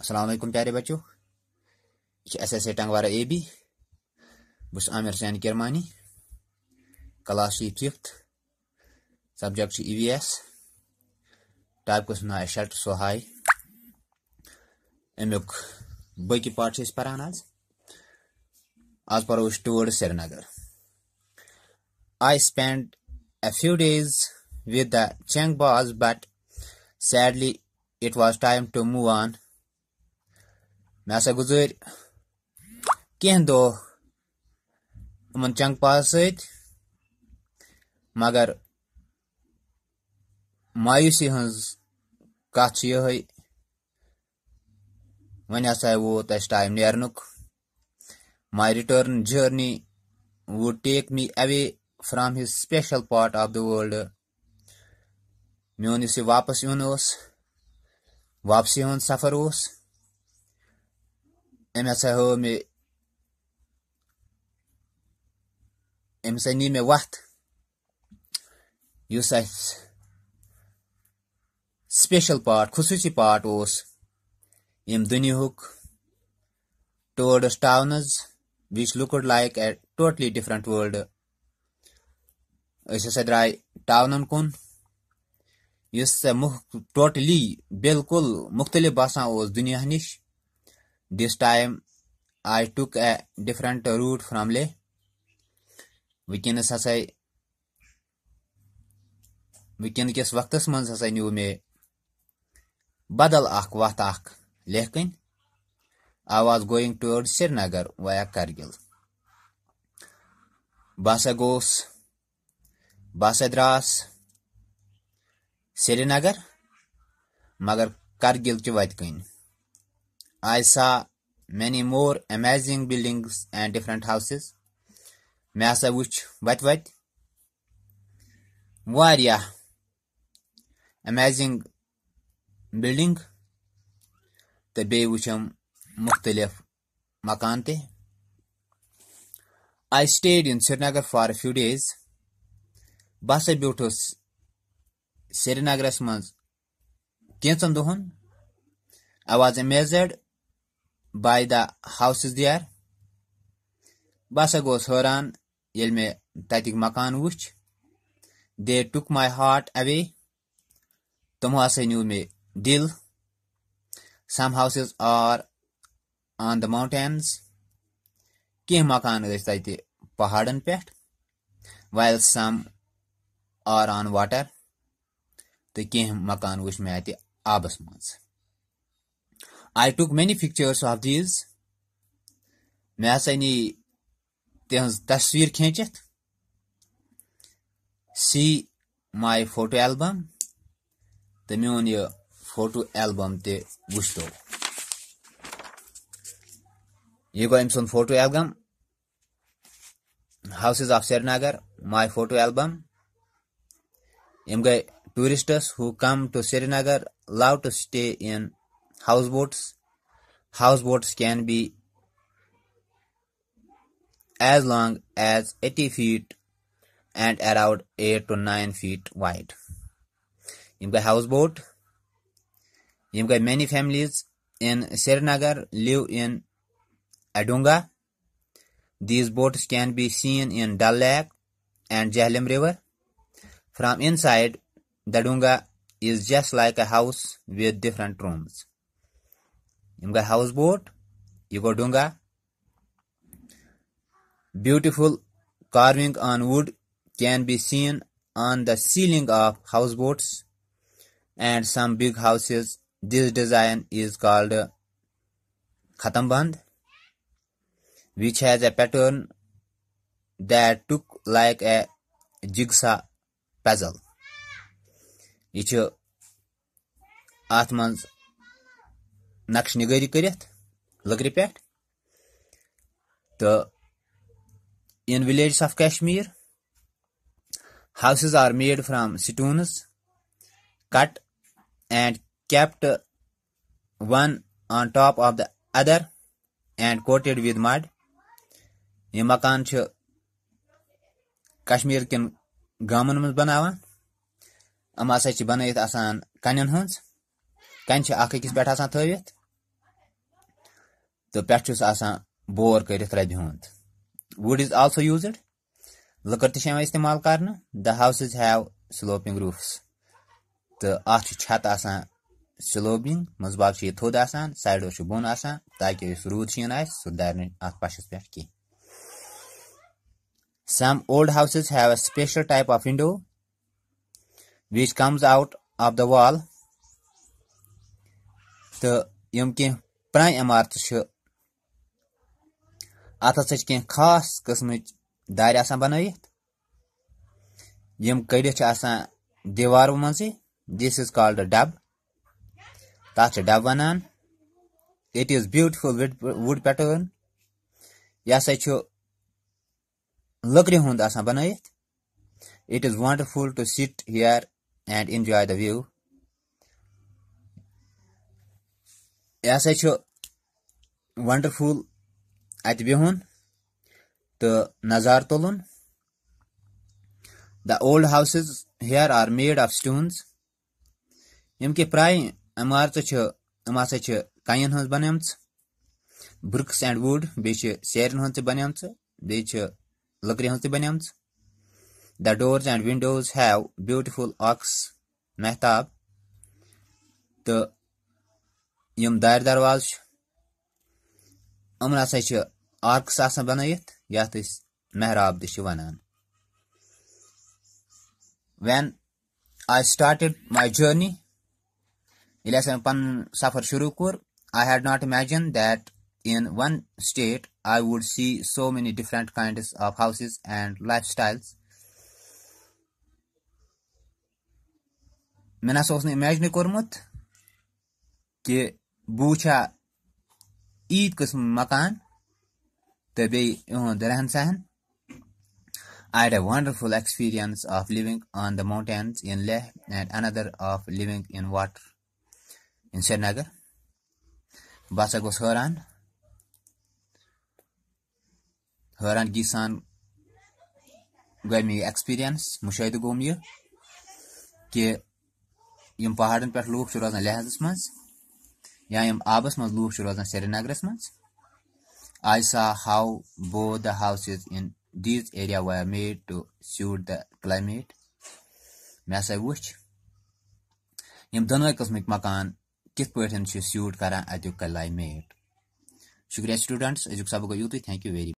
असलम प्यारे बच्चों यह एस एस ए टंगवारा ए बी बहुत आमिर सैन किरमानी class fifth subject E V S टाइप कस ना शर्ट सोहाय अमुक बकि पार्ट पारान आज आज पो toured Srinagar I spend a few days with the चंग but sadly it was time to move on मे हसा गुजर कह दोन चंग पास मगर मायूसी हज यह वन हसा वो अस टाइम नेरन my return journey would take me away from this special part of the world मोन इस वापस यून वापसी हूँ सफर उस أمسهومي أمسنيمي وات یُس اَسہِ سٕپیشَل پاٹ خصوٗصی پاٹ اوس ییٚمہِ دُنیِہُک towards towns which looked like a totally different world أسۍ ہَسا درٛاے ٹاونَن کُن یُس سۄ مُہ ٹوٹلی بِلکُل مُختلِف باسان اوس دُنیا نِش This time I took a different route from Leh. Weekend hasa weekend kes waqtas manz hasa new me badal ak wat ak lekin I was going towards Srinagar via Kargil. Basa goes Basa dras Srinagar magar kargil चि वत kin I saw many more amazing buildings and different houses. Me asa which what what? Amazing building. The bay which am I stayed in Srinagar for a few days. Basa Beautos Srinagar's month. I was amazed by the houses there. Basa goes horan yelme tatik makan wuch. They took my heart away. Tomhase new me dil. Some houses are on the mountains. Kih makan is taiti pahadan pet. While some are on water. तो कह मकान वुच मे अत आबस मज I took many pictures of these مےٚ ہسا نی تِہنٛز تصویٖر کھیٖنچِتھ سی ماے photo album تہٕ میون یہِ فوٹو ایلبم تہِ وٕچھتو یہِ گوٚو أمۍ سُنٛد photo album houses of Srinagar ماے فوٹو ایلبم یِم گٔے tourists who come to Srinagar love to stay in houseboats. Houseboats can be as long as 80 feet and around 8 to 9 feet wide. In the houseboat, in many families in Srinagar live in Adunga. These boats can be seen in Dal Lake and Jhelum River. From inside, Dadunga is just like a house with different rooms. You got houseboat. You got dunga. Beautiful carving on wood can be seen on the ceiling of houseboats and some big houses. This design is called Khatamband, which has a pattern that took like a jigsaw puzzle. It's a اَتھ نقش نگٲری کٔرِتھ لٔکرِ پٮ۪ٹھ تہٕ in villages of Kashmir houses are made from stones cut and kept one on top of the other and coated with mud یِم مکان چھِ کشمیٖر کٮ۪ن گامن منٛز بناوان یِم ہسا چھِ بنٲیِتھ آسان کَنٮ۪ن ہٕنٛز کَنہِ چھِ اکھ أکِس پٮ۪ٹھ آسان تھٲوِتھ तो पे आसान बोर कर रब वुड इज आलसो यूजड लकड़ तव कर the houses have sloping roofs तो अत छत आसान स्लोपिंग मजबाग यह थोद आसान बोन आसान रूद शीन आस सह पशस पे कह Some old houses have a special type of window which comes out of the wall. तो यम कह पुरान इमारत اتھ ہسا چھِ کینٛہہ خاص قٕسمٕچ دارِ آسان بَنٲیِتھ یِم کٔڑِتھ چھِ آسان دیوارو منٛزٕے دِس اِز کالڈ ڈَب تَتھ چھِ ڈَب وَنان it is beautiful wood pattern یہِ ہسا چھُ لٔکرِ ہُنٛد آسان بَنٲیِتھ it is wonderful to sit here and enjoy the view یہِ ہسا چھُ وَنڈَرفُل अत बिहन तो नजार तुलन the old houses here are made of stones यम के प्राय इमारत इम हा कन हज बन ब्रिक्स एंड वुड बेचे सेरन हन बन बेचे लकरी हन बन the doors and windows have beautiful ऑक्स महताब तो यम दार दरवाज़ हम हा آرکٕس آسان بَنٲیِتھ یَتھ أسۍ محراب تہِ چھِ وَنان وٮ۪ن آی سِٹاٹٕڈ ماے جٔرنی ییٚلہِ ہسا مےٚ پَنُن سفر شروٗع کوٚر I had not imagine that in one state I would see so many different kinds of houses and lifestyles مےٚ نَسا اوس نہٕ اِمیجنٕے کوٚرمُت کہِ بہٕ وٕچھا ییٖتۍ قٕسمہٕ مکان تہٕ بیٚیہِ یِہُنٛد رہن سہن I had a wonderful experience of living on the mountains in Leh and another of living in water in Srinagar. بہٕ ہسا گوس حٲران حٲرانگی سان گٔے مےٚ یہِ ایٚکٕسپیٖریَنٕس مُشٲہدٕ گوٚوُم یہِ کہِ یِم پہاڑَن پٮ۪ٹھ لوٗکھ چھِ روزان لہذَس منٛز یا یِم آبَس منٛز لوٗکھ چھِ روزان سرینَگرَس منٛز I saw how both the houses in this area were made to suit the climate. مےٚ ہسا وٕچھ یِم دۄنوَے قٕسمٕکۍ مکان کِتھ پٲٹھۍ چھِ سیوٗٹ کران اَتیُک کلایمیٹ شُکریہ سٹوٗڈنٛٹٕس أزیُک سبق گوٚو یوٗتُے تھینٛک یوٗ ویری